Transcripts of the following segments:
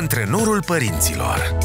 Antrenorul părinților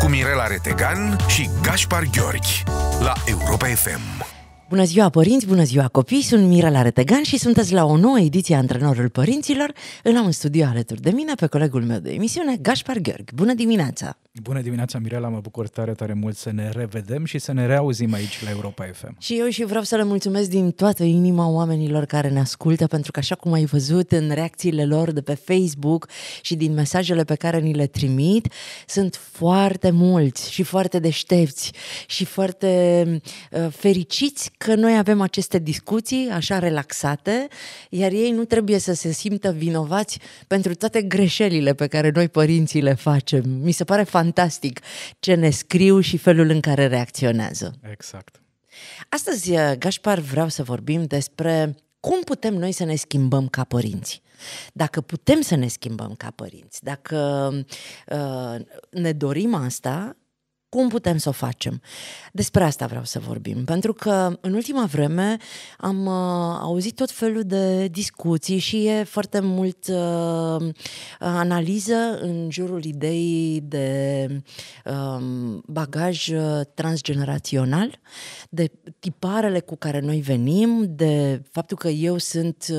Cu Mirela Retegan și Gaspar Gheorghi La Europa FM Bună ziua, părinți! Bună ziua, copii! Sunt Mirela Retegan și sunteți la o nouă ediție a Antrenorul Părinților. Îl am în studio alături de mine pe colegul meu de emisiune, Gaspar Gheorg. Bună dimineața! Bună dimineața, Mirela! Mă bucur tare, tare mult să ne revedem și să ne reauzim aici la Europa FM. Și eu și vreau să le mulțumesc din toată inima oamenilor care ne ascultă, pentru că așa cum ai văzut în reacțiile lor de pe Facebook și din mesajele pe care ni le trimit, sunt foarte mulți și foarte deștepți și foarte uh, fericiți că noi avem aceste discuții așa relaxate, iar ei nu trebuie să se simtă vinovați pentru toate greșelile pe care noi părinții le facem. Mi se pare fantastic ce ne scriu și felul în care reacționează. Exact. Astăzi, eh, Gașpar, vreau să vorbim despre cum putem noi să ne schimbăm ca părinți. Dacă putem să ne schimbăm ca părinți, dacă uh, ne dorim asta, cum putem să o facem? Despre asta vreau să vorbim, pentru că în ultima vreme am uh, auzit tot felul de discuții și e foarte mult uh, analiză în jurul ideii de um, uh, bagaj transgenerațional, de tiparele cu care noi venim, de faptul că eu sunt uh,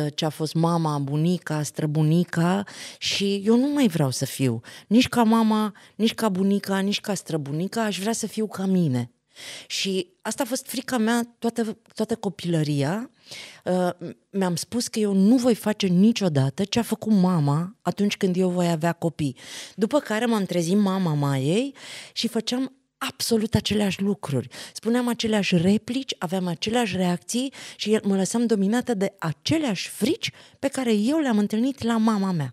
uh, ce a fost mama, bunica, străbunica și eu nu mai vreau să fiu nici ca mama, nici ca bunica, nici ești ca străbunica, aș vrea să fiu ca mine. Și asta a fost frica mea toată, toată copilăria. Uh, mi-am spus că eu nu voi face niciodată ce a făcut mama atunci când eu voi avea copii. După care m-am trezit mama ei și făceam absolut aceleași lucruri. Spuneam aceleași replici, aveam aceleași reacții și mă lăsam dominată de aceleași frici pe care eu le-am întâlnit la mama mea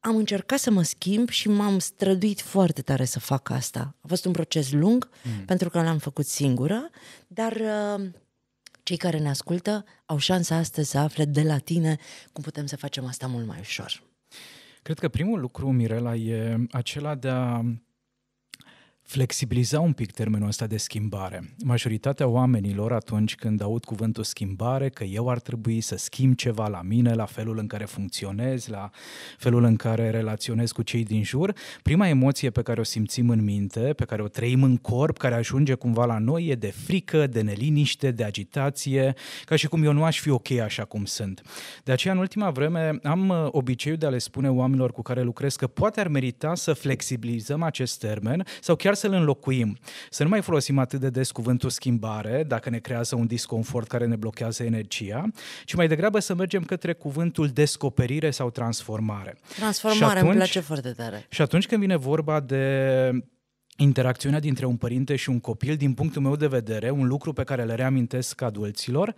am încercat să mă schimb și m-am străduit foarte tare să fac asta. A fost un proces lung, mm. pentru că l-am făcut singură, dar uh, cei care ne ascultă au șansa astăzi să afle de la tine cum putem să facem asta mult mai ușor. Cred că primul lucru, Mirela, e acela de a flexibiliza un pic termenul ăsta de schimbare. Majoritatea oamenilor atunci când aud cuvântul schimbare, că eu ar trebui să schimb ceva la mine, la felul în care funcționez, la felul în care relaționez cu cei din jur, prima emoție pe care o simțim în minte, pe care o trăim în corp, care ajunge cumva la noi, e de frică, de neliniște, de agitație, ca și cum eu nu aș fi ok așa cum sunt. De aceea, în ultima vreme, am uh, obiceiul de a le spune oamenilor cu care lucrez că poate ar merita să flexibilizăm acest termen sau chiar să-l înlocuim, să nu mai folosim atât de des cuvântul schimbare, dacă ne creează un disconfort care ne blochează energia, ci mai degrabă să mergem către cuvântul descoperire sau transformare. Transformare, atunci, îmi place foarte tare. Și atunci când vine vorba de interacțiunea dintre un părinte și un copil, din punctul meu de vedere, un lucru pe care le reamintesc adulților,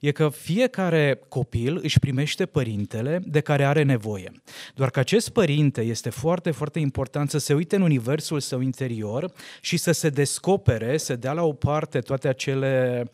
e că fiecare copil își primește părintele de care are nevoie. Doar că acest părinte este foarte, foarte important să se uite în universul său interior și să se descopere, să dea la o parte toate acele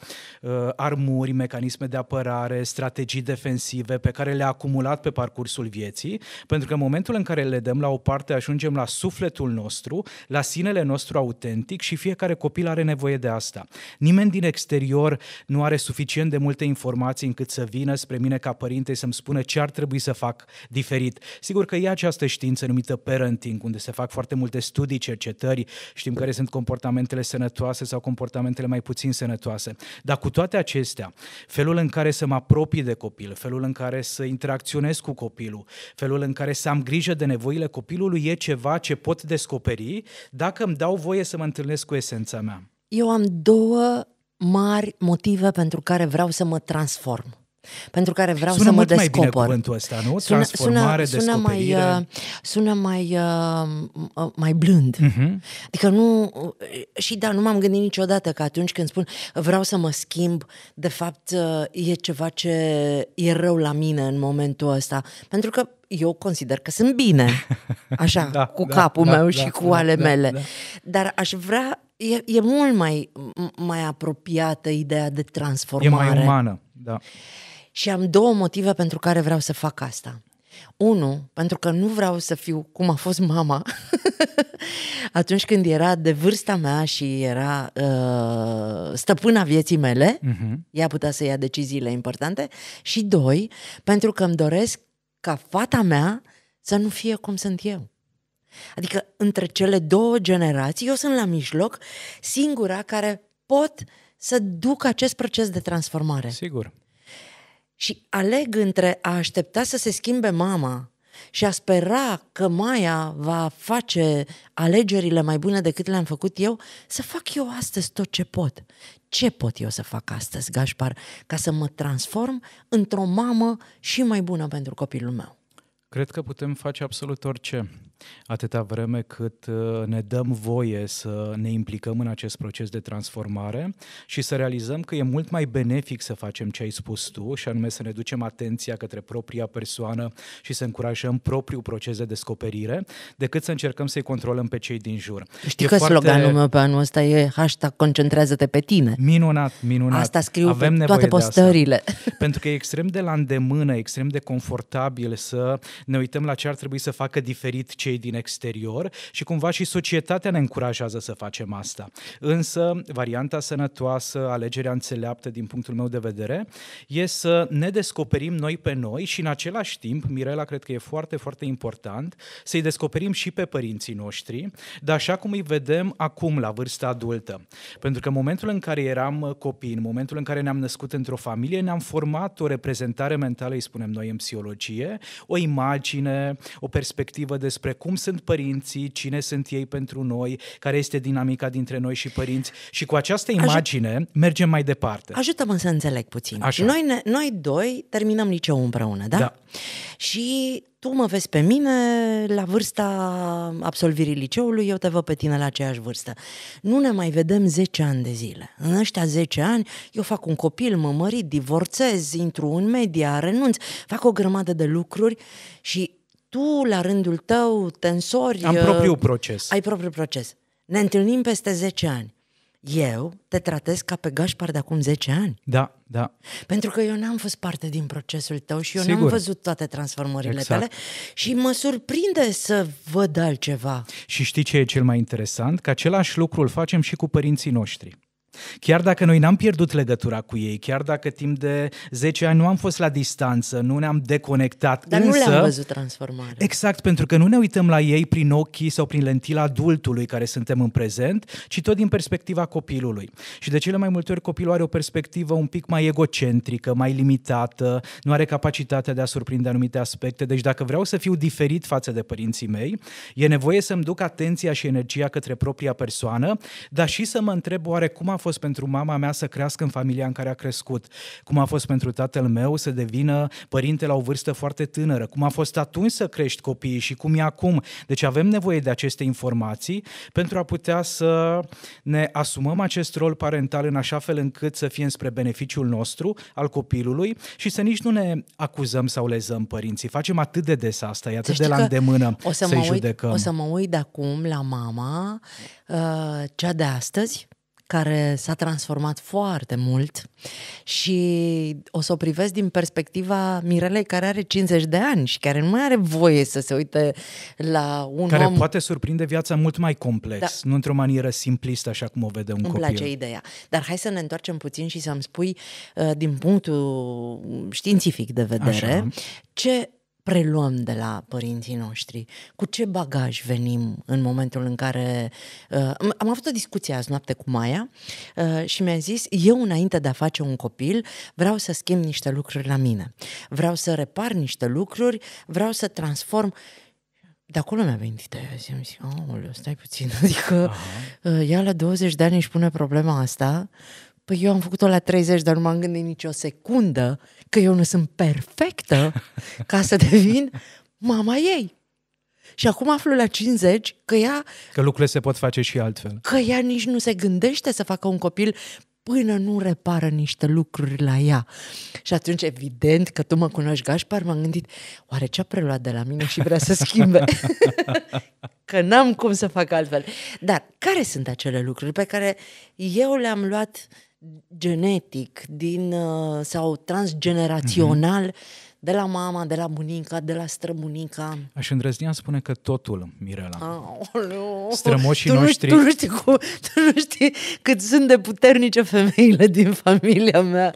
uh, armuri, mecanisme de apărare, strategii defensive pe care le-a acumulat pe parcursul vieții, pentru că în momentul în care le dăm la o parte ajungem la sufletul nostru, la sinele nostru autentic și fiecare copil are nevoie de asta. Nimeni din exterior nu are suficient de multe informații încât să vină spre mine ca părinte să-mi spună ce ar trebui să fac diferit. Sigur că e această știință numită parenting, unde se fac foarte multe studii, cercetări, știm care sunt comportamentele sănătoase sau comportamentele mai puțin sănătoase. Dar cu toate acestea, felul în care să mă apropii de copil, felul în care să interacționez cu copilul, felul în care să am grijă de nevoile copilului e ceva ce pot descoperi dacă îmi îmi dau voie să mă întâlnesc cu esența mea. Eu am două mari motive pentru care vreau să mă transform pentru care vreau sună să mă descopăr. Sună mai bine cuvântul ăsta, nu? Sună, sună, sună, Mai, uh, sună mai, uh, mai blând. Uh-huh. Adică nu... Uh, și da, nu m-am gândit niciodată că atunci când spun vreau să mă schimb, de fapt e ceva ce e rău la mine în momentul ăsta. Pentru că eu consider că sunt bine, așa, da, cu da, capul da, meu da, și cu da, ale da, mele. Da, da. Dar aș vrea, e, e mult mai, mai apropiată ideea de transformare. E mai umană, da. Și am două motive pentru care vreau să fac asta. Unu, pentru că nu vreau să fiu cum a fost mama atunci când era de vârsta mea și era uh, stăpâna vieții mele, uh-huh. ea putea să ia deciziile importante. Și doi, pentru că îmi doresc ca fata mea să nu fie cum sunt eu. Adică între cele două generații, eu sunt la mijloc, singura care pot să duc acest proces de transformare. Sigur. Și aleg între a aștepta să se schimbe mama și a spera că Maia va face alegerile mai bune decât le-am făcut eu, să fac eu astăzi tot ce pot. Ce pot eu să fac astăzi, Gașpar, ca să mă transform într-o mamă și mai bună pentru copilul meu? Cred că putem face absolut orice atâta vreme cât uh, ne dăm voie să ne implicăm în acest proces de transformare și să realizăm că e mult mai benefic să facem ce ai spus tu, și anume să ne ducem atenția către propria persoană și să încurajăm propriul proces de descoperire, decât să încercăm să-i controlăm pe cei din jur. Știi e că foarte... sloganul meu pe anul ăsta e hashtag concentrează-te pe tine. Minunat, minunat. Asta scriu Avem pe toate postările. Pentru că e extrem de la îndemână, extrem de confortabil să ne uităm la ce ar trebui să facă diferit cei din exterior și cumva și societatea ne încurajează să facem asta. Însă, varianta sănătoasă, alegerea înțeleaptă din punctul meu de vedere, e să ne descoperim noi pe noi și în același timp, Mirela cred că e foarte, foarte important, să-i descoperim și pe părinții noștri, dar așa cum îi vedem acum la vârsta adultă. Pentru că în momentul în care eram uh, copii, în momentul în care ne-am născut într-o familie, ne-am format o reprezentare mentală, îi spunem noi în psihologie, o imagine, o perspectivă despre cum sunt părinții, cine sunt ei pentru noi, care este dinamica dintre noi și părinți. Și cu această imagine Ajut... mergem mai departe. Ajută-mă să înțeleg puțin. Așa. Noi, ne, noi doi terminăm liceul împreună, da? Da. Și tu mă vezi pe mine la vârsta absolvirii liceului, eu te văd pe tine la aceeași vârstă. Nu ne mai vedem 10 ani de zile. În ăștia 10 ani eu fac un copil, mă mărit, divorțez, intru în media, renunț, fac o grămadă de lucruri și tu, la rândul tău, tensori... Am uh, propriul proces. Ai propriul proces. Ne întâlnim peste 10 ani. Eu te tratez ca pe Gașpar de acum 10 ani. Da, da. Pentru că eu n-am fost parte din procesul tău și eu Sigur. n-am văzut toate transformările exact. tale și mă surprinde să văd altceva. Și știi ce e cel mai interesant? Că același lucru îl facem și cu părinții noștri. Chiar dacă noi n-am pierdut legătura cu ei, chiar dacă timp de 10 ani nu am fost la distanță, nu ne-am deconectat. Dar însă, nu le-am văzut transformare. Exact, pentru că nu ne uităm la ei prin ochii sau prin lentila adultului care suntem în prezent, ci tot din perspectiva copilului. Și de cele mai multe ori copilul are o perspectivă un pic mai egocentrică, mai limitată, nu are capacitatea de a surprinde anumite aspecte. Deci dacă vreau să fiu diferit față de părinții mei, e nevoie să-mi duc atenția și energia către propria persoană, dar și să mă întreb oare cum a fost pentru mama mea să crească în familia în care a crescut, cum a fost pentru tatăl meu să devină părinte la o vârstă foarte tânără, cum a fost atunci să crești copiii și cum e acum. Deci avem nevoie de aceste informații pentru a putea să ne asumăm acest rol parental în așa fel încât să fie înspre beneficiul nostru, al copilului și să nici nu ne acuzăm sau lezăm părinții. Facem atât de des asta, e atât deci de la îndemână o să să-i mă uit, judecăm. O să mă uit acum la mama, uh, cea de astăzi, care s-a transformat foarte mult și o să o privesc din perspectiva Mirelei care are 50 de ani și care nu mai are voie să se uite la un care om... Care poate surprinde viața mult mai complex, da. nu într-o manieră simplistă așa cum o vede un Îmi copil. Îmi place ideea. Dar hai să ne întoarcem puțin și să-mi spui uh, din punctul științific de vedere așa. ce preluăm de la părinții noștri? Cu ce bagaj venim în momentul în care... Uh, am avut o discuție azi noapte cu Maia uh, și mi-a zis, eu înainte de a face un copil vreau să schimb niște lucruri la mine, vreau să repar niște lucruri, vreau să transform... De acolo mi-a venit ideea și am zis, aoleu, stai puțin, adică Uh, ea la 20 de ani își pune problema asta, Păi eu am făcut-o la 30, dar nu m-am gândit nicio secundă că eu nu sunt perfectă ca să devin mama ei. Și acum aflu la 50 că ea... Că lucrurile se pot face și altfel. Că ea nici nu se gândește să facă un copil până nu repară niște lucruri la ea. Și atunci, evident că tu mă cunoști, Gașpar, m-am gândit, oare ce a preluat de la mine și vrea să schimbe? că n-am cum să fac altfel. Dar care sunt acele lucruri pe care eu le-am luat uh, genetic din, uh, sau transgenerațional mm-hmm. de la mama, de la bunica, de la străbunica. Aș îndrăznia spune că totul, Mirela. Aoleu, Strămoșii tu nu, noștri... Tu nu, știi cu, tu nu știi cât sunt de puternice femeile din familia mea.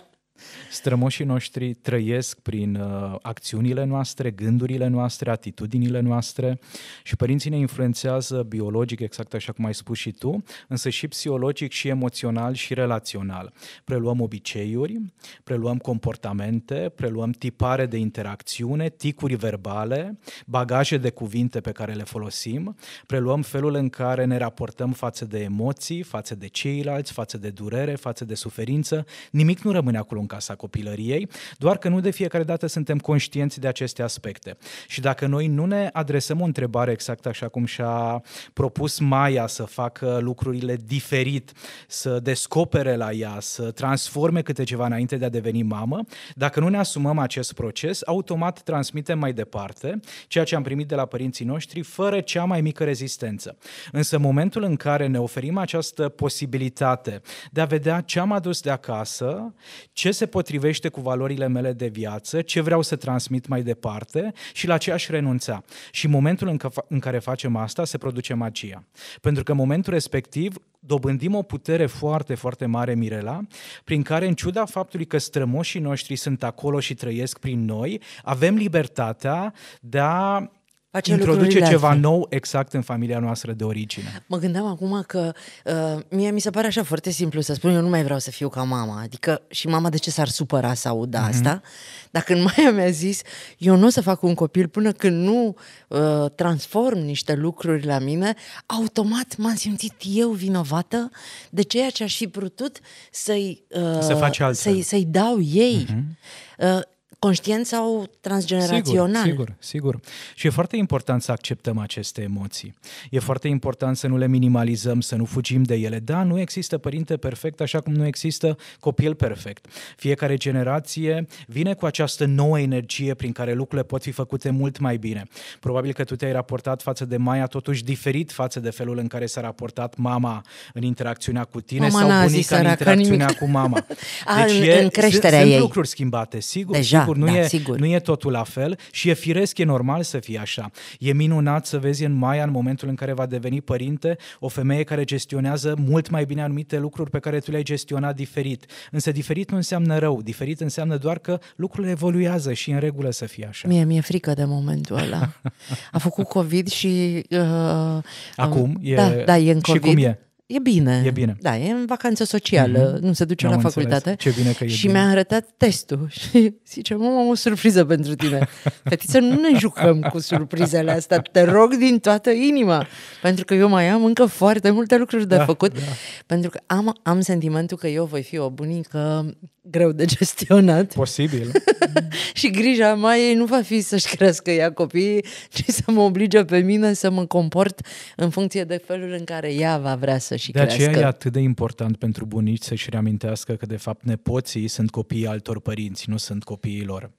Strămoșii noștri trăiesc prin uh, acțiunile noastre, gândurile noastre, atitudinile noastre și părinții ne influențează biologic, exact așa cum ai spus și tu, însă și psihologic și emoțional și relațional. Preluăm obiceiuri, preluăm comportamente, preluăm tipare de interacțiune, ticuri verbale, bagaje de cuvinte pe care le folosim, preluăm felul în care ne raportăm față de emoții, față de ceilalți, față de durere, față de suferință. Nimic nu rămâne acolo în casa copilăriei, doar că nu de fiecare dată suntem conștienți de aceste aspecte. Și dacă noi nu ne adresăm o întrebare exact așa cum și-a propus Maia să facă lucrurile diferit, să descopere la ea, să transforme câte ceva înainte de a deveni mamă, dacă nu ne asumăm acest proces, automat transmitem mai departe ceea ce am primit de la părinții noștri fără cea mai mică rezistență. Însă momentul în care ne oferim această posibilitate de a vedea ce am adus de acasă, ce se pot potrivește cu valorile mele de viață, ce vreau să transmit mai departe și la ce aș renunța. Și în momentul în, că, în care facem asta, se produce magia. Pentru că în momentul respectiv dobândim o putere foarte, foarte mare, Mirela, prin care, în ciuda faptului că strămoșii noștri sunt acolo și trăiesc prin noi, avem libertatea de a face introduce ceva altfel. nou exact în familia noastră de origine. Mă gândeam acum că uh, mie mi se pare așa foarte simplu să spun, eu nu mai vreau să fiu ca mama. Adică și mama de ce s-ar supăra să aud mm-hmm. asta? Dacă când mai mi-a zis, eu nu o să fac un copil până când nu uh, transform niște lucruri la mine, automat m-am simțit eu vinovată de ceea ce aș fi putut să-i, uh, să faci să-i, să-i dau ei. Mm-hmm. Uh, conștient sau transgenerațional. Sigur, sigur, sigur. Și e foarte important să acceptăm aceste emoții. E foarte important să nu le minimalizăm, să nu fugim de ele. Da, nu există părinte perfect, așa cum nu există copil perfect. Fiecare generație vine cu această nouă energie prin care lucrurile pot fi făcute mult mai bine. Probabil că tu te-ai raportat față de Maia totuși diferit față de felul în care s-a raportat mama în interacțiunea cu tine mama sau bunica în interacțiunea nimic. cu mama. Deci în, e, în creșterea sunt ei. lucruri schimbate, sigur. Deja sigur, da, nu, da, e, sigur. nu e totul la fel și e firesc, e normal să fie așa. E minunat să vezi în mai, în momentul în care va deveni părinte, o femeie care gestionează mult mai bine anumite lucruri pe care tu le-ai gestionat diferit. Însă diferit nu înseamnă rău, diferit înseamnă doar că lucrurile evoluează și în regulă să fie așa. Mie mi-e frică de momentul ăla. A făcut COVID și... Uh, Acum? Um, e, da, da, e în COVID. Și cum e? e bine. E bine. Da, e în vacanță socială, mm-hmm. nu se duce N-am la facultate. Ce bine că e Și bine. mi-a arătat testul și zice, mă, am o surpriză pentru tine. Fetiță, nu ne jucăm cu surprizele astea, te rog din toată inima, pentru că eu mai am încă foarte multe lucruri de da, făcut, da. pentru că am, am sentimentul că eu voi fi o bunică greu de gestionat. Posibil. și grija mea ei nu va fi să-și crească ea copiii, ci să mă oblige pe mine să mă comport în funcție de felul în care ea va vrea să și de crească. De aceea e atât de important pentru bunici să-și reamintească că, de fapt, nepoții sunt copiii altor părinți, nu sunt copiii lor.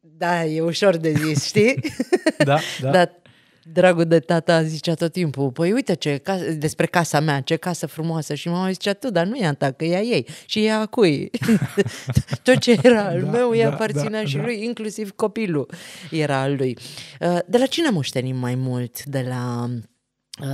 Da, e ușor de zis, știi? da, da. da. dragul de tata zicea tot timpul, păi uite ce, casă, despre casa mea, ce casă frumoasă. Și mama zicea, tu, dar nu e a ta, că e a ei. Și e a cui? tot ce era al da, meu, da, i aparținea da, și da. lui, inclusiv copilul era al lui. Uh, de la cine moștenim mai mult? De la Uh,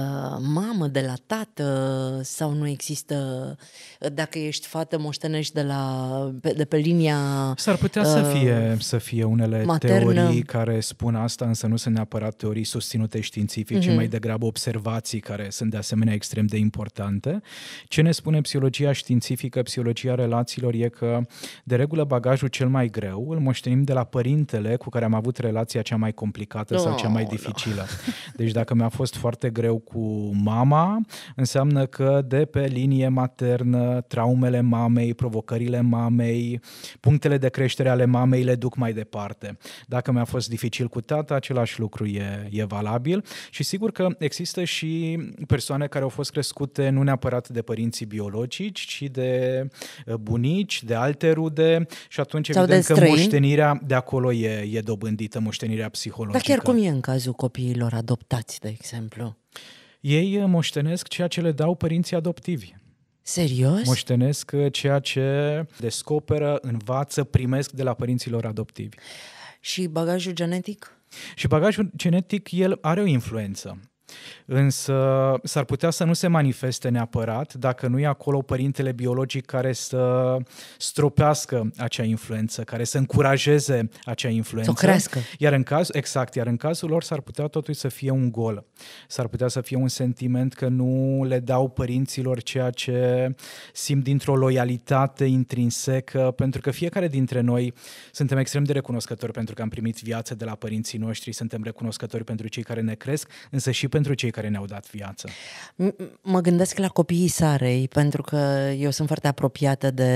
mamă de la tată sau nu există uh, dacă ești fată moștenești de la de pe linia S-ar putea uh, să fie să fie unele maternă. teorii care spun asta, însă nu sunt neapărat teorii susținute științific, mm-hmm. ci mhm. mai degrabă observații care sunt de asemenea extrem de importante. Ce ne spune psihologia științifică, psihologia relațiilor e că de regulă bagajul cel mai greu îl moștenim de la părintele cu care am avut relația cea mai complicată no, sau cea mai oh, dificilă. No. Deci dacă mi-a fost foarte greu mereu cu mama, înseamnă că de pe linie maternă, traumele mamei, provocările mamei, punctele de creștere ale mamei le duc mai departe. Dacă mi-a fost dificil cu tata, același lucru e, e valabil și sigur că există și persoane care au fost crescute nu neapărat de părinții biologici, ci de uh, bunici, de alte rude și atunci Sau evident că moștenirea de acolo e, e dobândită, moștenirea psihologică. Dar chiar cum e în cazul copiilor adoptați, de exemplu? Ei uh, moștenesc ceea ce le dau părinții adoptivi. Serios? Moștenesc uh, ceea ce descoperă, învață, primesc de la părinților adoptivi. Și bagajul genetic? Și bagajul genetic, el are o influență. Însă s-ar putea să nu se manifeste neapărat dacă nu e acolo părintele biologic care să stropească acea influență, care să încurajeze acea influență. Să crească. Iar în caz, exact, iar în cazul lor s-ar putea totuși să fie un gol. S-ar putea să fie un sentiment că nu le dau părinților ceea ce simt dintr-o loialitate intrinsecă, pentru că fiecare dintre noi suntem extrem de recunoscători pentru că am primit viață de la părinții noștri, suntem recunoscători pentru cei care ne cresc, însă și pentru pentru cei care ne-au dat viață. mă gândesc la copiii Sarei, pentru că eu sunt foarte apropiată de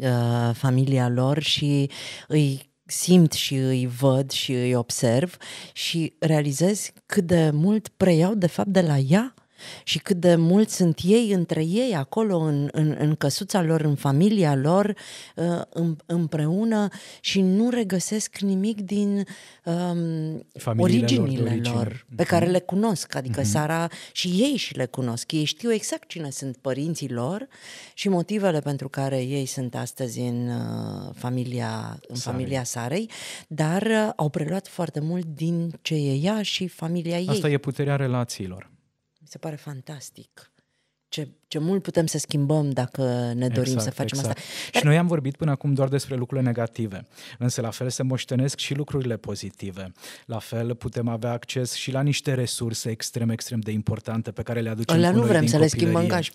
uh, familia lor și îi simt și îi văd și îi observ și realizez cât de mult preiau de fapt de la ea și cât de mulți sunt ei între ei acolo, în, în, în căsuța lor, în familia lor, uh, împreună și nu regăsesc nimic din um, originile lor, lor pe mhm. care le cunosc. Adică mm-hmm. Sara și ei și le cunosc. Ei știu exact cine sunt părinții lor și motivele pentru care ei sunt astăzi în uh, familia, în Sarei. familia Sarei, dar uh, au preluat foarte mult din ce e ea și familia ei. Asta e puterea relațiilor. Mi se pare fantastic. Ce, ce mult putem să schimbăm dacă ne dorim exact, să facem exact. asta. Dar... Și noi am vorbit până acum doar despre lucrurile negative, însă la fel se moștenesc și lucrurile pozitive. La fel putem avea acces și la niște resurse extrem, extrem de importante pe care le aducem Alea cu nu vrem din să copilărie. le schimbăm ca și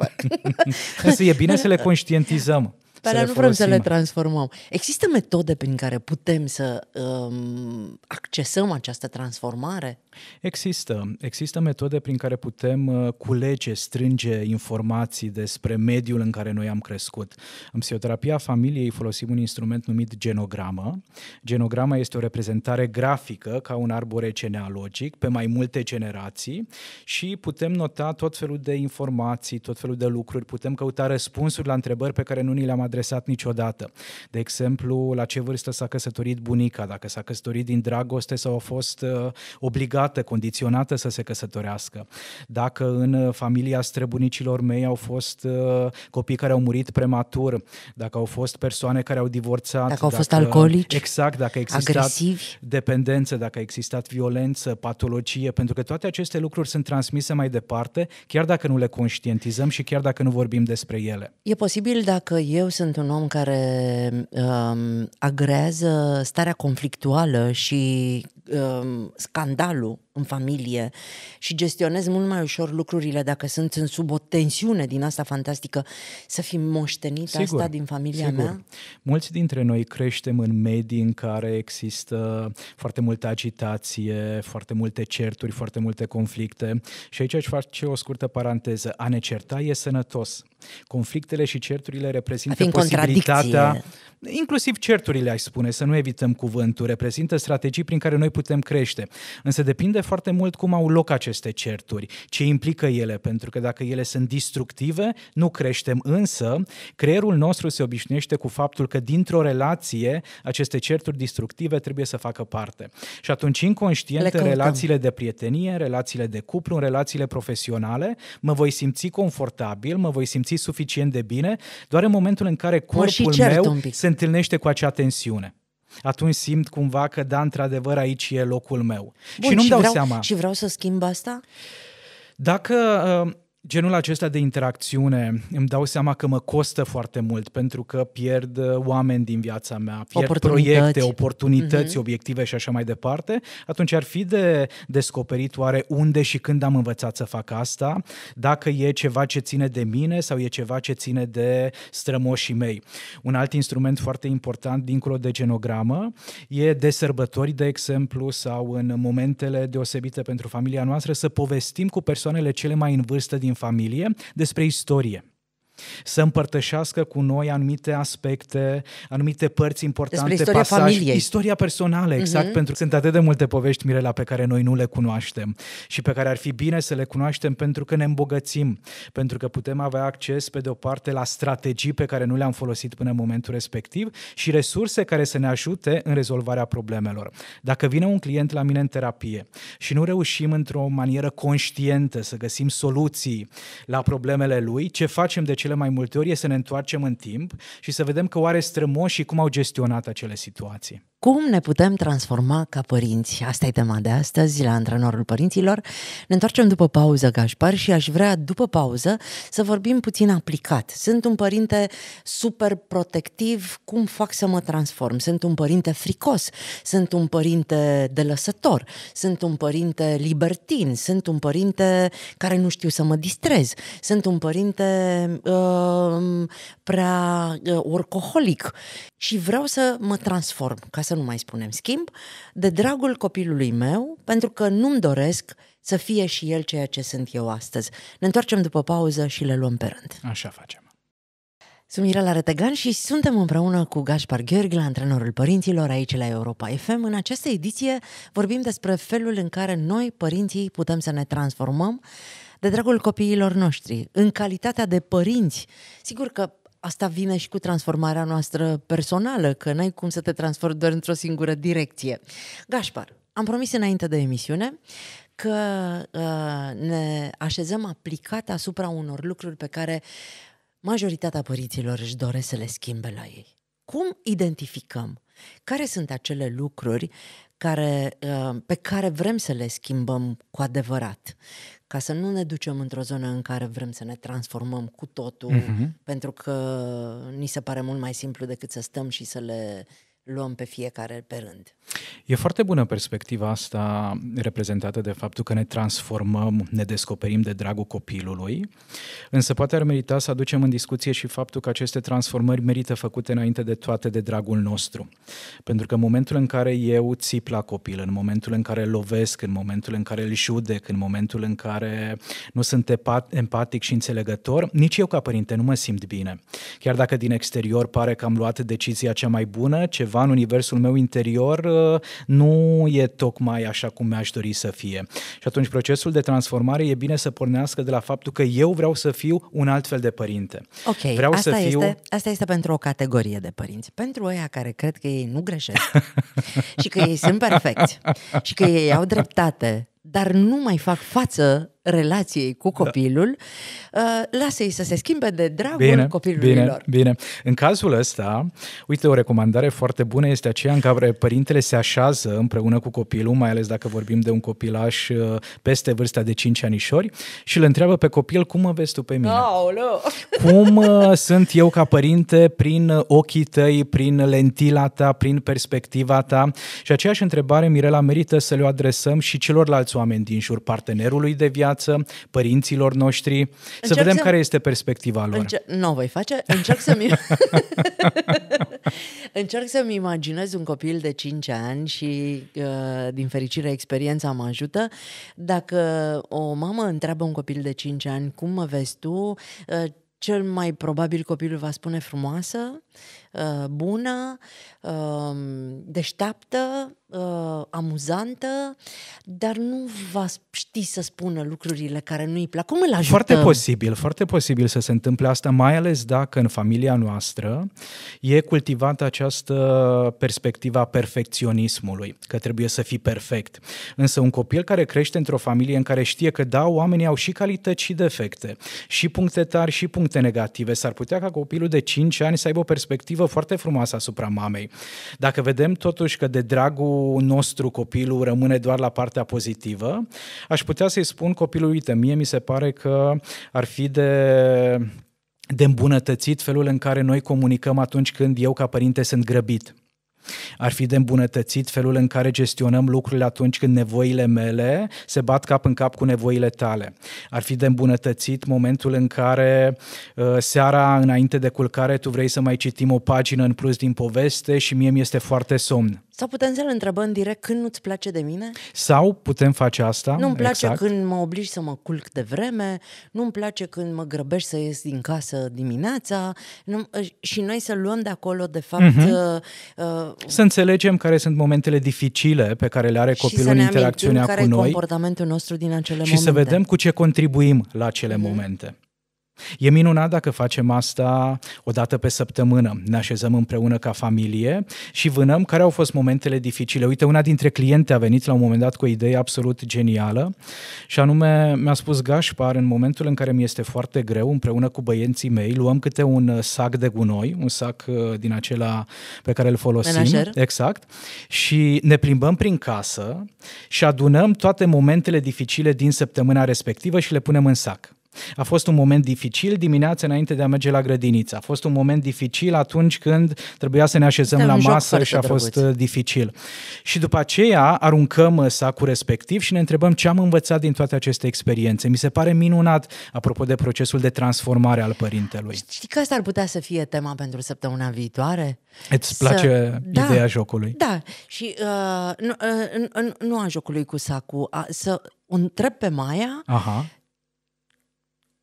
Însă e bine să le conștientizăm pe alea nu vrem să le transformăm. Există metode prin care putem să um, accesăm această transformare? Există. Există metode prin care putem uh, culege, strânge informații despre mediul în care noi am crescut. În psihoterapia familiei folosim un instrument numit genogramă. Genograma este o reprezentare grafică ca un arbore genealogic pe mai multe generații și putem nota tot felul de informații, tot felul de lucruri, putem căuta răspunsuri la întrebări pe care nu ni le-am adresat niciodată. De exemplu, la ce vârstă s-a căsătorit bunica, dacă s-a căsătorit din dragoste sau a fost uh, obligată, condiționată să se căsătorească. Dacă în uh, familia străbunicilor mei au fost uh, copii care au murit prematur, dacă au fost persoane care au divorțat. Dacă au fost dacă, alcoolici. Exact, dacă a existat agresivi. dependență, dacă a existat violență, patologie, pentru că toate aceste lucruri sunt transmise mai departe, chiar dacă nu le conștientizăm și chiar dacă nu vorbim despre ele. E posibil dacă eu să sunt un om care um, agrează starea conflictuală și Um, scandalul în familie și gestionez mult mai ușor lucrurile dacă sunt în sub o tensiune din asta fantastică, să fi moștenit sigur, asta din familia sigur. mea? Mulți dintre noi creștem în medii în care există foarte multă agitație, foarte multe certuri, foarte multe conflicte și aici aș face o scurtă paranteză. A ne certa e sănătos. Conflictele și certurile reprezintă posibilitatea, inclusiv certurile, aș spune, să nu evităm cuvântul, reprezintă strategii prin care noi putem crește. Însă depinde foarte mult cum au loc aceste certuri, ce implică ele, pentru că dacă ele sunt distructive, nu creștem. Însă, creierul nostru se obișnuiește cu faptul că dintr-o relație, aceste certuri distructive trebuie să facă parte. Și atunci, inconștient, în relațiile de prietenie, în relațiile de cuplu, în relațiile profesionale, mă voi simți confortabil, mă voi simți suficient de bine, doar în momentul în care corpul meu se întâlnește cu acea tensiune atunci simt cumva că da, într-adevăr aici e locul meu. Bun, și nu-mi și dau vreau, seama. Și vreau să schimb asta? Dacă uh, genul acesta de interacțiune îmi dau seama că mă costă foarte mult pentru că pierd uh, oameni din viața mea, pierd oportunități. proiecte, mhm. oportunități, uh-huh. obiective și așa mai departe, atunci ar fi de descoperit oare unde și când am învățat să fac asta, dacă e ceva ce ține de mine sau e ceva ce ține de strămoșii mei. Un alt instrument foarte important dincolo de genogramă e de sărbători, de exemplu, sau în momentele deosebite pentru familia noastră să povestim cu persoanele cele mai în vârstă din família, familie despre istorie. să împărtășească cu noi anumite aspecte, anumite părți importante, Despre istoria pasaj, familiei. istoria personală, exact, uh-huh. pentru că sunt atât de multe povești, Mirela, pe care noi nu le cunoaștem și pe care ar fi bine să le cunoaștem pentru că ne îmbogățim, pentru că putem avea acces, pe de o parte, la strategii pe care nu le-am folosit până în momentul respectiv și resurse care să ne ajute în rezolvarea problemelor. Dacă vine un client la mine în terapie și nu reușim într-o manieră conștientă să găsim soluții la problemele lui, ce facem de cele cele mai multe ori e să ne întoarcem în timp și să vedem că oare strămoșii cum au gestionat acele situații. Cum ne putem transforma ca părinți? Asta e tema de astăzi la Antrenorul Părinților. Ne întoarcem după pauză, Gașpar, și aș vrea după pauză să vorbim puțin aplicat. Sunt un părinte super protectiv, cum fac să mă transform? Sunt un părinte fricos, sunt un părinte delăsător, sunt un părinte libertin, sunt un părinte care nu știu să mă distrez, sunt un părinte uh, prea uh, orcoholic și vreau să mă transform ca să să nu mai spunem schimb, de dragul copilului meu, pentru că nu-mi doresc să fie și el ceea ce sunt eu astăzi. Ne întoarcem după pauză și le luăm pe rând. Așa facem. Sunt Mirela Retegan și suntem împreună cu Gaspar Gheorghe, antrenorul părinților, aici la Europa FM. În această ediție vorbim despre felul în care noi, părinții, putem să ne transformăm de dragul copiilor noștri, în calitatea de părinți. Sigur că asta vine și cu transformarea noastră personală, că n-ai cum să te transformi doar într-o singură direcție. Gașpar, am promis înainte de emisiune că uh, ne așezăm aplicat asupra unor lucruri pe care majoritatea părinților își doresc să le schimbe la ei. Cum identificăm care sunt acele lucruri care, uh, pe care vrem să le schimbăm cu adevărat? ca să nu ne ducem într-o zonă în care vrem să ne transformăm cu totul, mm-hmm. pentru că ni se pare mult mai simplu decât să stăm și să le luăm pe fiecare pe rând. E foarte bună perspectiva asta reprezentată de faptul că ne transformăm, ne descoperim de dragul copilului, însă poate ar merita să aducem în discuție și faptul că aceste transformări merită făcute înainte de toate de dragul nostru. Pentru că în momentul în care eu țip la copil, în momentul în care lovesc, în momentul în care îl judec, în momentul în care nu sunt empatic și înțelegător, nici eu ca părinte nu mă simt bine. Chiar dacă din exterior pare că am luat decizia cea mai bună, ce undeva în universul meu interior uh, nu e tocmai așa cum mi-aș dori să fie. Și atunci procesul de transformare e bine să pornească de la faptul că eu vreau să fiu un alt fel de părinte. Ok, vreau asta, să fiu... este, asta este pentru o categorie de părinți. Pentru aia care cred că ei nu greșesc și că ei sunt perfecți și că ei au dreptate, dar nu mai fac față relației cu da. copilul, da. lasă-i să se schimbe de dragul bine, copilului bine, lor. Bine, în cazul ăsta, uite, o recomandare foarte bună este aceea în care părintele se așează împreună cu copilul, mai ales dacă vorbim de un copilaș uh, peste vârsta de 5 anișori, și îl întreabă pe copil cum mă vezi tu pe mine. Aolo. Cum uh, sunt eu ca părinte prin ochii tăi, prin lentila ta, prin perspectiva ta? Și aceeași întrebare, Mirela, merită să le adresăm și celorlalți oameni din jur, partenerului de viață, viață, părinților noștri, încerc să vedem să... care este perspectiva lor. Încer... Nu o voi face, încerc să-mi... încerc să-mi imaginez un copil de 5 ani și uh, din fericire experiența mă ajută. Dacă o mamă întreabă un copil de 5 ani cum mă vezi tu, uh, cel mai probabil copilul va spune frumoasă, uh, bună, um, deșteaptă, uh, amuzantă, dar nu va ști să spună lucrurile care nu-i plac. Cum îl ajutăm? Foarte posibil, foarte posibil să se întâmple asta, mai ales dacă în familia noastră e cultivată această perspectivă a perfecționismului, că trebuie să fii perfect. Însă un copil care crește într-o familie în care știe că da, oamenii au și calități și defecte, și puncte tari și puncte negative, s-ar putea ca copilul de 5 ani să aibă o perspectivă foarte frumoasă asupra mamei. Dacă vedem totuși că de dragul nostru, copilul, rămâne doar la partea pozitivă, aș putea să-i spun copilului, uite, mie mi se pare că ar fi de de îmbunătățit felul în care noi comunicăm atunci când eu ca părinte sunt grăbit. Ar fi de îmbunătățit felul în care gestionăm lucrurile atunci când nevoile mele se bat cap în cap cu nevoile tale. Ar fi de îmbunătățit momentul în care uh, seara înainte de culcare tu vrei să mai citim o pagină în plus din poveste și mie mi este foarte somn. Sau putem să-l întrebăm direct când nu-ți place de mine? Sau putem face asta. Nu-mi place exact. când mă obligi să mă culc de vreme, nu-mi place când mă grăbești să ies din casă dimineața nu, ă, și noi să luăm de acolo, de fapt... Mm-hmm. Uh, să înțelegem care sunt momentele dificile pe care le are copilul în interacțiunea cu noi. comportamentul nostru din acele și momente. Și să vedem cu ce contribuim la acele mm-hmm. momente. E minunat dacă facem asta o dată pe săptămână. Ne așezăm împreună ca familie și vânăm care au fost momentele dificile. Uite, una dintre cliente a venit la un moment dat cu o idee absolut genială și anume mi-a spus Gașpar, în momentul în care mi este foarte greu, împreună cu băienții mei, luăm câte un uh, sac de gunoi, un sac uh, din acela pe care îl folosim. Menager. Exact. Și ne plimbăm prin casă și adunăm toate momentele dificile din săptămâna respectivă și le punem în sac. A fost un moment dificil dimineața înainte de a merge la grădiniță. A fost un moment dificil atunci când trebuia să ne așezăm la masă și a drăguț. fost uh, dificil. Și după aceea aruncăm sacul respectiv și ne întrebăm ce am învățat din toate aceste experiențe. Mi se pare minunat, apropo de procesul de transformare al părintelui. Știi că asta ar putea să fie tema pentru săptămâna viitoare? Îți place să... Da. ideea da, jocului? Da, și uh, nu, uh, nu, nu a jocului cu sacul, a, să o întreb pe Maia Aha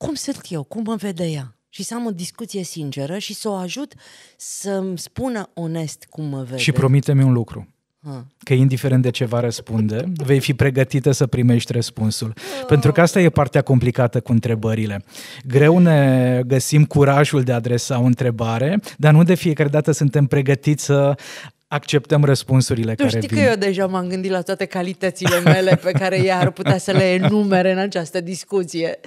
cum sunt eu, cum mă vede ea. Și să am o discuție sinceră și să o ajut să-mi spună onest cum mă vede. Și promite-mi un lucru. Ha. Că indiferent de ce va răspunde, vei fi pregătită să primești răspunsul. Oh. Pentru că asta e partea complicată cu întrebările. Greu ne găsim curajul de a adresa o întrebare, dar nu de fiecare dată suntem pregătiți să acceptăm răspunsurile tu care știi vin. că eu deja m-am gândit la toate calitățile mele pe care ea ar putea să le enumere în această discuție.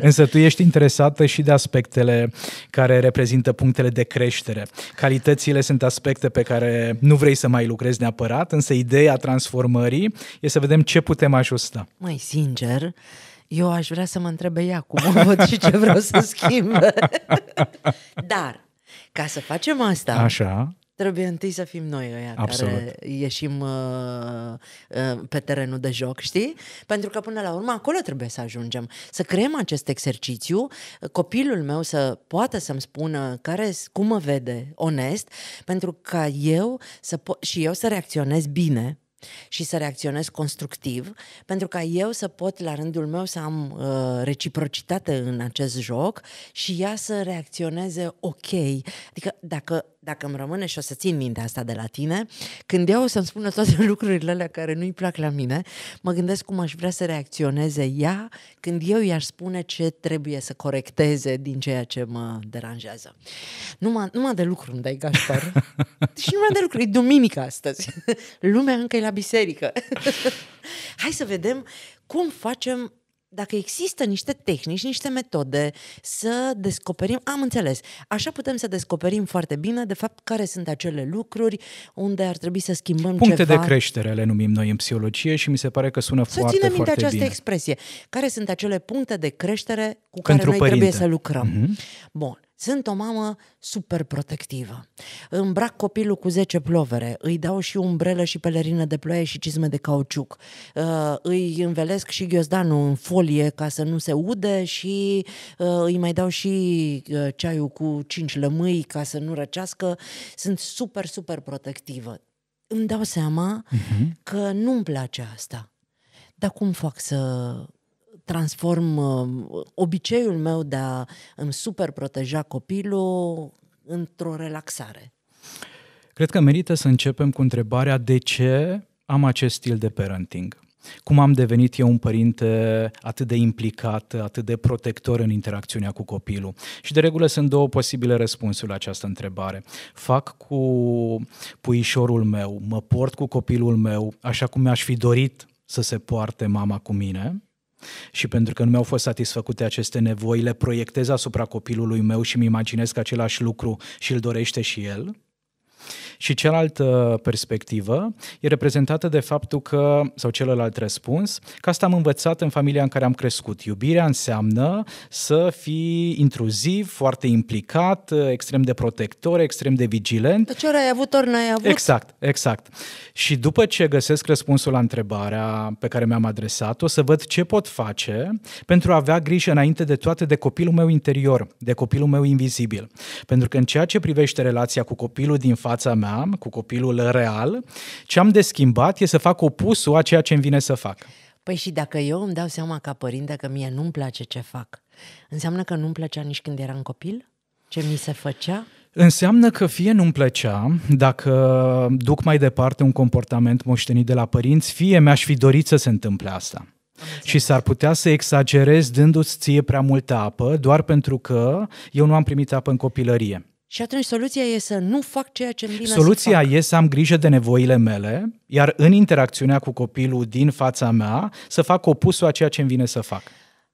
Însă tu ești interesată și de aspectele care reprezintă punctele de creștere. Calitățile sunt aspecte pe care nu vrei să mai lucrezi neapărat, însă ideea transformării e să vedem ce putem ajusta. Mai sincer, eu aș vrea să mă întrebe ea cum o văd și ce vreau să schimb. Dar, ca să facem asta, Așa Trebuie întâi să fim noi ăia Absolut. care ieșim uh, uh, pe terenul de joc, știi? Pentru că până la urmă acolo trebuie să ajungem. Să creăm acest exercițiu, copilul meu să poată să-mi spună care, cum mă vede onest, pentru ca eu să po- și eu să reacționez bine, și să reacționez constructiv, pentru ca eu să pot, la rândul meu, să am uh, reciprocitate în acest joc și ea să reacționeze ok. Adică, dacă dacă îmi rămâne și o să țin minte asta de la tine, când ea o să-mi spună toate lucrurile alea care nu-i plac la mine, mă gândesc cum aș vrea să reacționeze ea când eu i-aș spune ce trebuie să corecteze din ceea ce mă deranjează. Numai, numai de lucru îmi dai, Gașpar. și numai de lucru. E duminică astăzi. Lumea încă e la biserică. Hai să vedem cum facem dacă există niște tehnici, niște metode să descoperim, am înțeles, așa putem să descoperim foarte bine, de fapt, care sunt acele lucruri unde ar trebui să schimbăm Puncte ceva. de creștere le numim noi în psihologie și mi se pare că sună să foarte, bine. Să ținem minte această expresie. Care sunt acele puncte de creștere cu Pentru care noi părinte. trebuie să lucrăm? Mm-hmm. Bun. Sunt o mamă super protectivă. Îmbrac copilul cu 10 plovere, îi dau și umbrelă și pelerină de ploaie și cizme de cauciuc. Uh, îi învelesc și ghiozdanul în folie ca să nu se ude și uh, îi mai dau și uh, ceaiul cu 5 lămâi ca să nu răcească. Sunt super, super protectivă. Îmi dau seama uh-huh. că nu-mi place asta. Dar cum fac să transform uh, obiceiul meu de a îmi super proteja copilul într-o relaxare. Cred că merită să începem cu întrebarea de ce am acest stil de parenting. Cum am devenit eu un părinte atât de implicat, atât de protector în interacțiunea cu copilul? Și de regulă sunt două posibile răspunsuri la această întrebare. Fac cu puișorul meu, mă port cu copilul meu așa cum mi-aș fi dorit să se poarte mama cu mine și pentru că nu mi-au fost satisfăcute aceste nevoi, le proiectez asupra copilului meu și îmi imaginez că același lucru și îl dorește și el. Și cealaltă perspectivă e reprezentată de faptul că, sau celălalt răspuns, că asta am învățat în familia în care am crescut. Iubirea înseamnă să fii intruziv, foarte implicat, extrem de protector, extrem de vigilent. Deci ori ai avut, ori n-ai avut. Exact, exact. Și după ce găsesc răspunsul la întrebarea pe care mi-am adresat-o, să văd ce pot face pentru a avea grijă înainte de toate de copilul meu interior, de copilul meu invizibil. Pentru că în ceea ce privește relația cu copilul din față, fața mea, cu copilul real, ce am de schimbat e să fac opusul a ceea ce îmi vine să fac. Păi și dacă eu îmi dau seama ca părinte că mie nu-mi place ce fac, înseamnă că nu-mi plăcea nici când eram copil? Ce mi se făcea? Înseamnă că fie nu-mi plăcea dacă duc mai departe un comportament moștenit de la părinți, fie mi-aș fi dorit să se întâmple asta. Și s-ar putea să exagerez dându-ți ție prea multă apă, doar pentru că eu nu am primit apă în copilărie. Și atunci soluția e să nu fac ceea ce îmi vine Soluția să fac. e să am grijă de nevoile mele, iar în interacțiunea cu copilul din fața mea să fac opusul a ceea ce îmi vine să fac.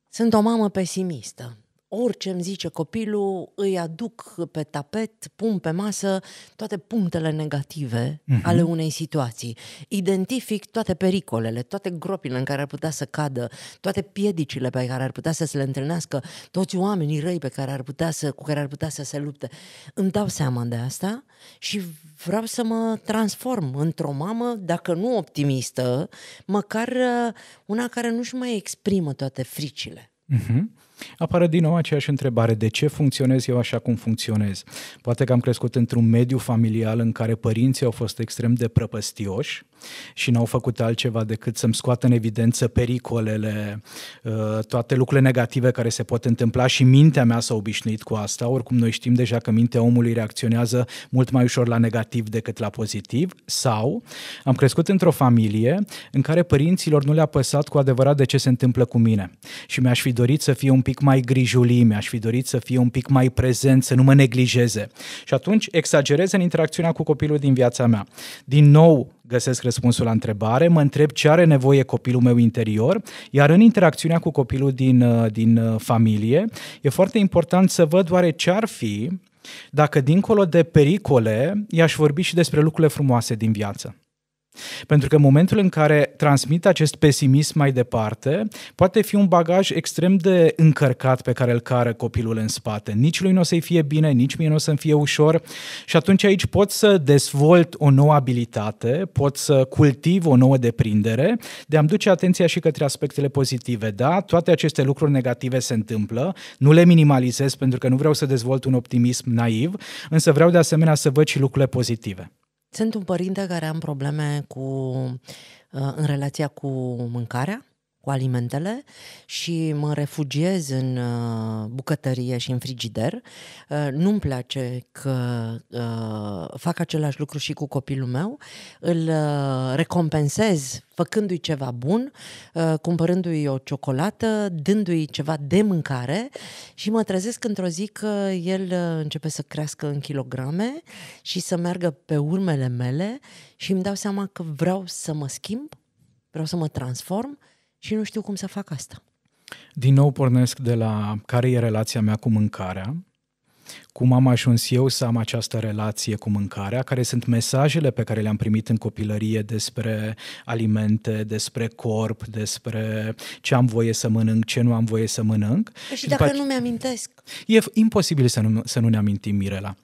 Sunt o mamă pesimistă orice îmi zice copilul, îi aduc pe tapet, pun pe masă toate punctele negative uh-huh. ale unei situații. Identific toate pericolele, toate gropile în care ar putea să cadă, toate piedicile pe care ar putea să se le întâlnească, toți oamenii răi pe care ar putea să, cu care ar putea să se lupte. Îmi dau seama de asta și vreau să mă transform într-o mamă, dacă nu optimistă, măcar uh, una care nu-și mai exprimă toate fricile. Uh-huh apare din nou aceeași întrebare. De ce funcționez eu așa cum funcționez? Poate că am crescut într-un mediu familial în care părinții au fost extrem de prăpăstioși, și n-au făcut altceva decât să-mi scoată în evidență pericolele, uh, toate lucrurile negative care se pot întâmpla și mintea mea s-a obișnuit cu asta. Oricum, noi știm deja că mintea omului reacționează mult mai ușor la negativ decât la pozitiv sau am crescut într-o familie în care părinților nu le-a păsat cu adevărat de ce se întâmplă cu mine și mi-aș fi dorit să fie un pic mai grijulii, mi-aș fi dorit să fie un pic mai prezent, să nu mă neglijeze. Și atunci exagerez în interacțiunea cu copilul din viața mea. Din nou, găsesc răspunsul la întrebare, mă întreb ce are nevoie copilul meu interior, iar în interacțiunea cu copilul din, uh, din uh, familie e foarte important să văd oare ce ar fi dacă dincolo de pericole i-aș vorbi și despre lucrurile frumoase din viață. Pentru că în momentul în care transmit acest pesimism mai departe, poate fi un bagaj extrem de încărcat pe care îl cară copilul în spate. Nici lui nu o să-i fie bine, nici mie nu o să-mi fie ușor și atunci aici pot să dezvolt o nouă abilitate, pot să cultiv o nouă deprindere, de a-mi duce atenția și către aspectele pozitive. Da, toate aceste lucruri negative se întâmplă, nu le minimalizez pentru că nu vreau să dezvolt un optimism naiv, însă vreau de asemenea să văd și lucrurile pozitive. Sunt un părinte care am probleme cu, uh, în relația cu mâncarea, cu alimentele și mă refugiez în uh, bucătărie și în frigider. Uh, nu-mi place că uh, fac același lucru și cu copilul meu. Îl recompensez făcându-i ceva bun, cumpărându-i o ciocolată, dându-i ceva de mâncare și mă trezesc într-o zi că el începe să crească în kilograme și să meargă pe urmele mele și îmi dau seama că vreau să mă schimb, vreau să mă transform și nu știu cum să fac asta. Din nou pornesc de la care e relația mea cu mâncarea cum am ajuns eu să am această relație cu mâncarea? Care sunt mesajele pe care le-am primit în copilărie despre alimente, despre corp, despre ce am voie să mănânc, ce nu am voie să mănânc? Păi și, dacă după... nu mi-amintesc? E imposibil să nu, să nu ne amintim, Mirela.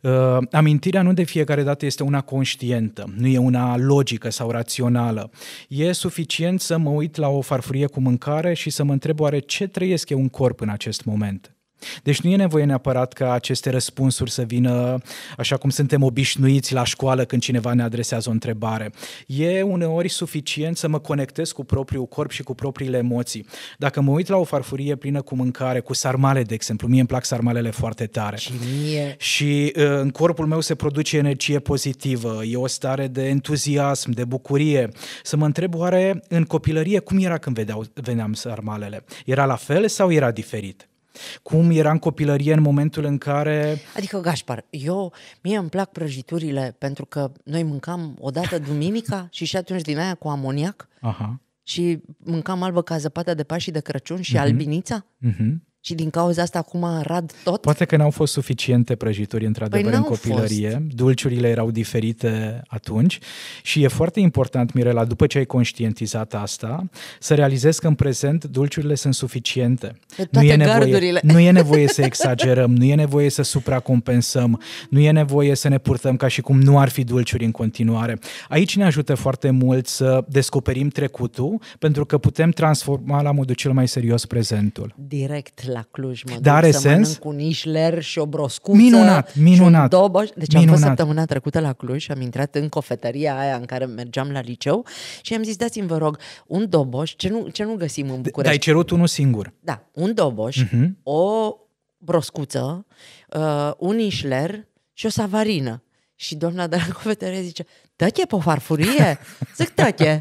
Uh, amintirea nu de fiecare dată este una conștientă, nu e una logică sau rațională. E suficient să mă uit la o farfurie cu mâncare și să mă întreb oare ce trăiesc eu în corp în acest moment. Deci nu e nevoie neapărat ca aceste răspunsuri să vină așa cum suntem obișnuiți la școală când cineva ne adresează o întrebare. E uneori suficient să mă conectez cu propriul corp și cu propriile emoții. Dacă mă uit la o farfurie plină cu mâncare, cu sarmale, de exemplu, mie îmi plac sarmalele foarte tare. Și mie. Și uh, în corpul meu se produce energie pozitivă, e o stare de entuziasm, de bucurie. Să mă întreb oare în copilărie cum era când vedeau, veneam sarmalele? Era la fel sau era diferit? Cum era în copilărie în momentul în care... Adică, Gașpar, eu, mie îmi plac prăjiturile pentru că noi mâncam odată duminica și și atunci din aia cu amoniac Aha. și mâncam albă ca zăpada de pași de Crăciun și uh-huh. albinița. Uh-huh. Și din cauza asta acum Rad tot... Poate că n-au fost suficiente prăjituri într-adevăr păi în copilărie, fost. dulciurile erau diferite atunci și e foarte important, Mirela, după ce ai conștientizat asta, să realizezi că în prezent dulciurile sunt suficiente. toate nu e, nevoie, nu e nevoie să exagerăm, nu e nevoie să supracompensăm, nu e nevoie să ne purtăm ca și cum nu ar fi dulciuri în continuare. Aici ne ajută foarte mult să descoperim trecutul, pentru că putem transforma la modul cel mai serios prezentul. Direct la Cluj, mă Dar are să sens? un ișler și o broscuță minunat, minunat, și un doboș. Deci minunat. am fost săptămâna trecută la Cluj și am intrat în cofetăria aia în care mergeam la liceu și am zis, dați-mi vă rog, un doboș, ce nu, ce nu găsim în București? Dar ai cerut unul singur. Da, un doboș, uh-huh. Mhm. o broscuță, uh, un ișler și o savarină. Și doamna de la cofetărie zice, tăche pe o farfurie? Zic, tăche.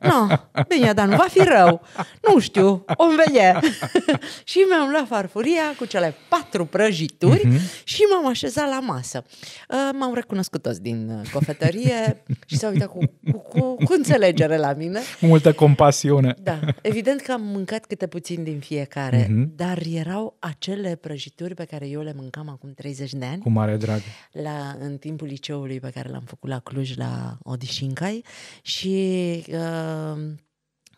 No, bine, dar nu va fi rău. Nu știu, o vede. și mi-am luat farfuria cu cele patru prăjituri uh-huh. și m-am așezat la masă. Uh, m am recunoscut toți din uh, cofetărie și s-au uitat cu, cu, cu, cu înțelegere la mine. Cu multă compasiune. Da, evident că am mâncat câte puțin din fiecare, uh-huh. dar erau acele prăjituri pe care eu le mâncam acum 30 de ani. Cu mare drag. La, în timpul liceului pe care l-am făcut la Cluj aici la Odișincai și uh,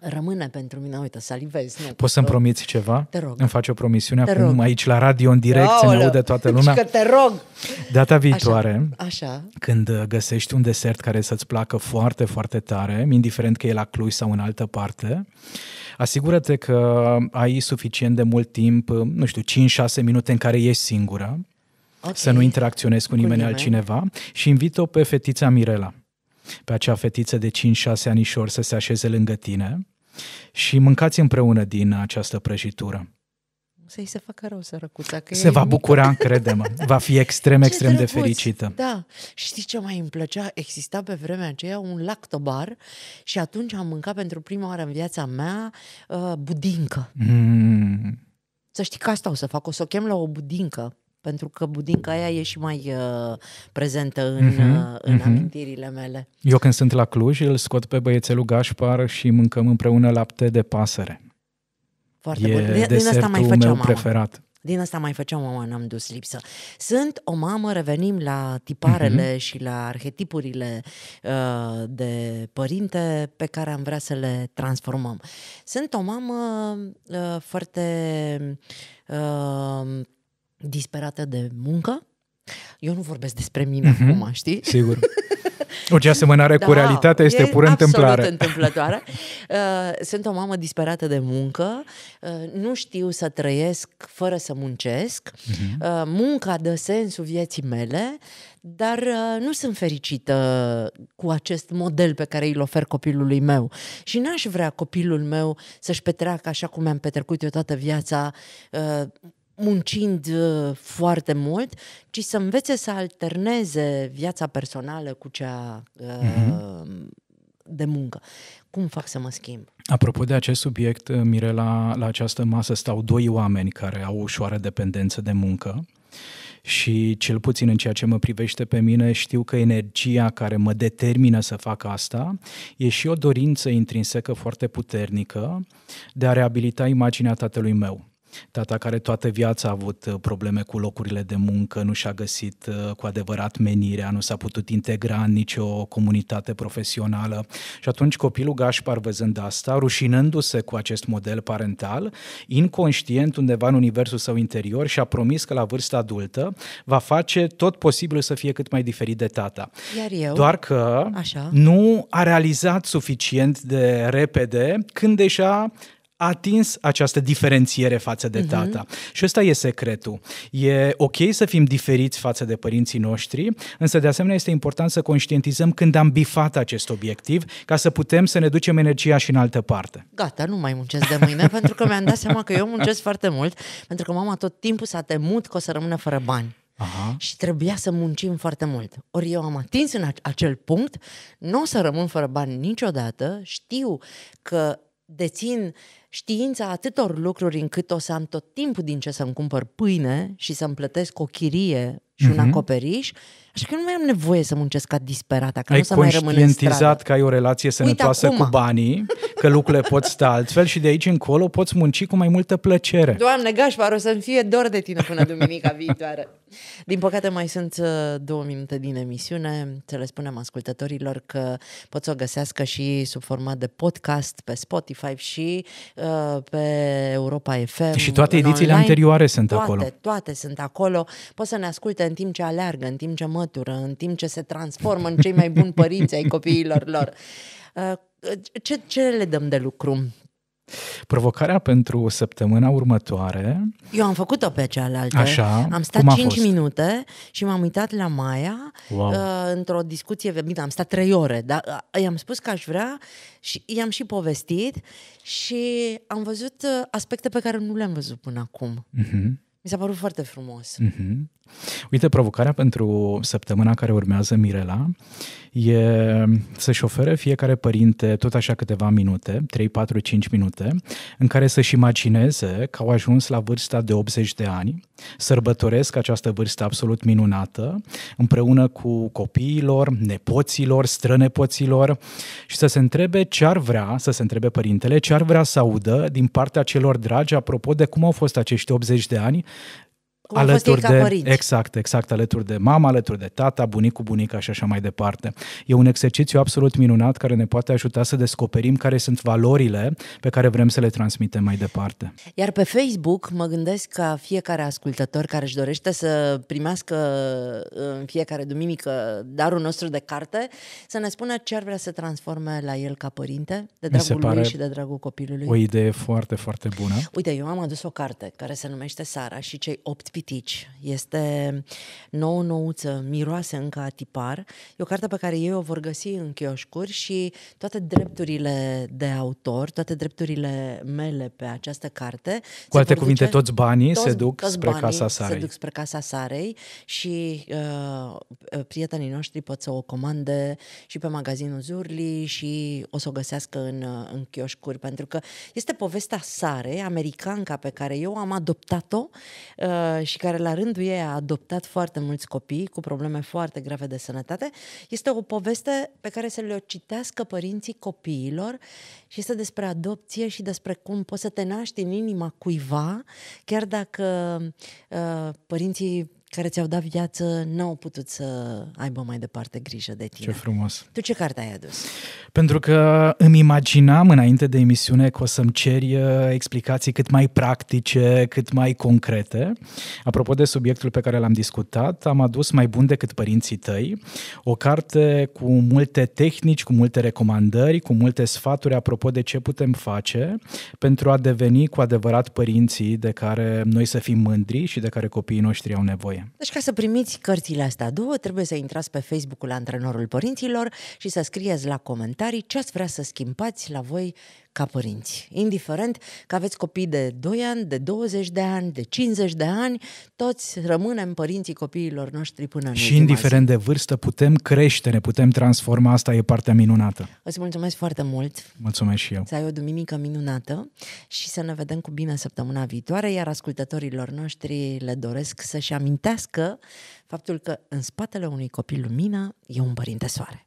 rămâne pentru mine, uite, salivez. Ne Poți să-mi promiți ceva? Te rog. Îmi faci o promisiune te acum rog. aici la radio, în direct, Aoleu. să ne aude toată lumea. că adică te rog! Data viitoare, așa, așa. când uh, găsești un desert care să-ți placă foarte, foarte tare, indiferent că e la Cluj sau în altă parte, asigură-te că ai suficient de mult timp, uh, nu știu, 5-6 minute în care ești singură, okay. să nu interacționez cu nimeni, cu nimeni altcineva și invit-o pe fetița Mirela, pe acea fetiță de 5-6 anișori să se așeze lângă tine și mâncați împreună din această prăjitură. Să-i se facă rău sărăcuța. Că se va mică. bucura, credem. Va fi extrem, ce extrem drăguț. de fericită. Da. Știi ce mai îmi plăcea? Exista pe vremea aceea un lactobar și atunci am mâncat pentru prima oară în viața mea uh, budincă. Mm. Să știi că asta o să fac. O să o chem la o budincă pentru că budinca aia e și mai uh, prezentă în, uh-huh, în uh-huh. amintirile mele. Eu când sunt la Cluj, îl scot pe băiețelul Gașpar și mâncăm împreună lapte de pasăre. Foarte e bun. Din, din asta mai făceam, meu mama. preferat. Din asta mai făceam mama, n-am dus lipsă. Sunt o mamă, revenim la tiparele uh-huh. și la arhetipurile uh, de părinte pe care am vrea să le transformăm. Sunt o mamă uh, foarte uh, disperată de muncă. Eu nu vorbesc despre mine uh-huh. acum, știi? Sigur. Orice asemănare da, cu realitatea este pur întâmplare. întâmplătoare. Uh, sunt o mamă disperată de muncă, uh, nu știu să trăiesc fără să muncesc, uh-huh. munca dă sensul vieții mele, dar uh, nu sunt fericită cu acest model pe care îl ofer copilului meu. Și n-aș vrea copilul meu să-și petreacă așa cum am petrecut eu toată viața, muncind uh, foarte mult, ci să învețe să alterneze viața personală cu cea mm-hmm. de muncă. Cum fac să mă schimb? Apropo de acest subiect, uh, Mirela, la această masă stau doi oameni care au ușoară dependență de muncă și cel puțin în ceea ce mă privește pe mine știu că energia care mă determină să fac asta e și o dorință intrinsecă foarte puternică de a reabilita imaginea tatălui meu Tata care toată viața a avut uh, probleme cu locurile de muncă, nu și-a găsit uh, cu adevărat menirea, nu s-a putut integra în nicio comunitate profesională. Și atunci copilul Gașpar, văzând asta, rușinându-se cu acest model parental, inconștient undeva în universul său interior și-a promis că la vârsta adultă va face tot posibilul să fie cât mai diferit de tata. Iar eu, Doar că așa. nu a realizat suficient de repede când deja atins această diferențiere față de mhm. tata. Uh-huh. Și ăsta e secretul. E ok să fim diferiți față de părinții noștri, însă de asemenea este important să conștientizăm când am bifat acest obiectiv ca să putem să ne ducem energia și în altă parte. Gata, nu mai muncesc de mâine pentru că mi-am dat seama că eu muncesc foarte mult, pentru că mama tot timpul s-a temut că o să rămână fără bani. Aha. Și trebuia să muncim foarte mult. Ori eu am atins în acel punct, nu o să rămân fără bani niciodată, știu că dețin uh, știința atâtor lucruri încât o să am tot timpul din ce să-mi cumpăr pâine și să-mi plătesc o chirie și mm-hmm. un mhm. acoperiș, așa că nu mai am nevoie să muncesc ca disperată, ca ai nu să mai rămân în stradă. că ai o relație sănătoasă cu banii, că lucrurile pot sta altfel și de aici încolo poți munci cu mai multă plăcere. Doamne, Gașpar, o să-mi fie dor de tine până duminica viitoare. Din păcate mai sunt uh, două minute din emisiune, să le spunem ascultătorilor că pot să o găsească și sub format de podcast pe Spotify și uh, pe Europa FM. Și toate edițiile online. anterioare sunt toate, acolo. Toate sunt acolo. Poți să ne asculte în în timp ce aleargă, în timp ce mătură, în timp ce se transformă în cei mai buni părinți ai copiilor lor. Uh, ce, ce le dăm de lucru? Provocarea pentru săptămâna următoare... Eu am făcut-o pe cealaltă. Așa, Am stat 5 fost? minute și m-am uitat la Maia wow. uh, într-o discuție... Bine, am stat 3 ore, dar uh, i-am spus că aș vrea și i-am și povestit și am văzut uh, aspecte pe care nu le-am văzut până acum. Uh-huh. Mi s-a părut foarte frumos. Uh-huh. Uite, provocarea pentru săptămâna care urmează, Mirela, e să-și ofere fiecare părinte tot așa câteva minute, 3, 4, 5 minute, în care să-și imagineze că au ajuns la vârsta de 80 de ani, sărbătoresc această vârstă absolut minunată, împreună cu copiilor, nepoților, strănepoților și să se întrebe ce ar vrea, să se întrebe părintele, ce ar vrea să audă din partea celor dragi apropo de cum au fost acești 80 de ani, cum alături de, părinți. Exact, exact, alături de mama, alături de tata, bunicu, bunica și așa mai departe. E un exercițiu absolut minunat care ne poate ajuta să descoperim care sunt valorile pe care vrem să le transmitem mai departe. Iar pe Facebook mă gândesc ca fiecare ascultător care își dorește să primească uh, în fiecare duminică darul nostru de carte, să ne spună ce ar vrea să transforme la el ca părinte, de dragul lui și de dragul copilului. O idee foarte, foarte bună. Uite, eu am adus o carte care se numește Sara și cei opt pitici, este nouă nouță, miroase încă a tipar. E o carte pe care ei o vor găsi în chioșcuri și toate drepturile de autor, toate drepturile mele pe această carte... Cu alte cuvinte, duce, toți banii toți, se duc toți spre banii Casa Sarei. Se duc spre Casa Sarei și uh, prietenii noștri pot să o comande și pe magazinul Zurli și o să o găsească în, uh, în chioșcuri, pentru că este povestea Sarei, americanca, pe care eu am adoptat-o uh, și care la rândul ei a adoptat foarte mulți copii cu probleme foarte grave de sănătate, este o poveste pe care să le-o citească părinții copiilor și este despre adopție și despre cum poți să te naști în inima cuiva, chiar dacă uh, părinții care ți-au dat viață n-au putut să aibă mai departe grijă de tine. Ce frumos! Tu ce carte ai adus? Pentru că îmi imaginam înainte de emisiune că o să-mi ceri uh, explicații cât mai practice, cât mai concrete. Apropo de subiectul pe care l-am discutat, am adus Mai bun decât părinții tăi, o carte cu multe tehnici, cu multe recomandări, cu multe sfaturi apropo de ce putem face pentru a deveni cu adevărat părinții de care noi să fim mândri și de care copiii noștri au nevoie. Deci ca să primiți cărțile astea două, trebuie să intrați pe Facebook-ul Antrenorul Părinților și să scrieți la comentarii ce ați vrea să schimbați la voi ca părinți. Indiferent că aveți copii de 2 ani, de 20 de ani, de 50 de ani, toți rămânem părinții copiilor noștri până în Și indiferent zi. de vârstă, putem crește, ne putem transforma, asta e partea minunată. Îți mulțumesc foarte mult. Mulțumesc și eu. Să ai o duminică minunată și să ne vedem cu bine săptămâna viitoare, iar ascultătorilor noștri le doresc să-și amintească faptul că în spatele unui copil lumină e un părinte soare.